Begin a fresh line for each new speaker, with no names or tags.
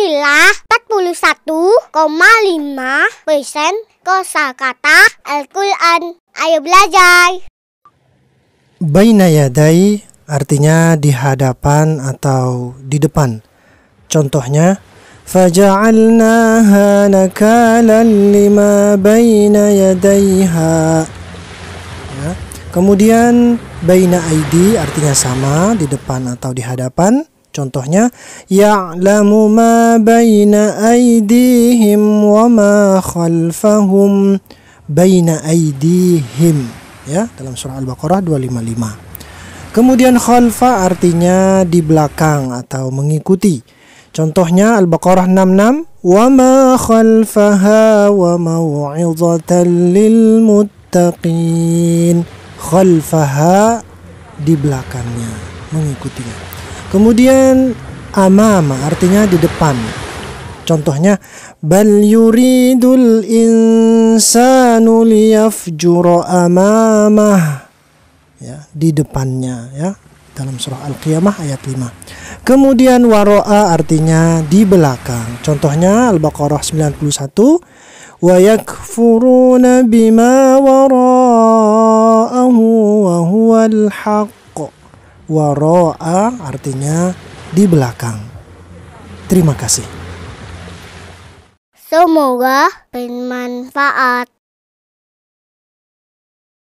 Inilah 41,5 persen kosakata Al-Quran. Ayo belajar.
Baina yadai artinya di hadapan atau di depan. Contohnya, فَجَعَلْنَاهَا نَكَالًا لِمَا بَيْنَ يَدَيْهَا ya. Kemudian, baina aidi artinya sama, di depan atau di hadapan. Contohnya ya'lamu ma baina aydihim wa ma khalfahum baina aydihim ya dalam surah Al-Baqarah 255. Kemudian khalfa artinya di belakang atau mengikuti. Contohnya Al-Baqarah 66 wa ma khalfaha wa mau'izatan lil muttaqin. Khalfaha di belakangnya, mengikutinya. Kemudian amama artinya di depan. Contohnya bal yuridul insanu liyafjura amamah. Ya, di depannya ya dalam surah Al-Qiyamah ayat 5. Kemudian waro'a artinya di belakang. Contohnya Al-Baqarah 91 wa yakfuruna bima wara'ahu wa huwal haq Waro'a artinya di belakang. Terima kasih.
Semoga bermanfaat.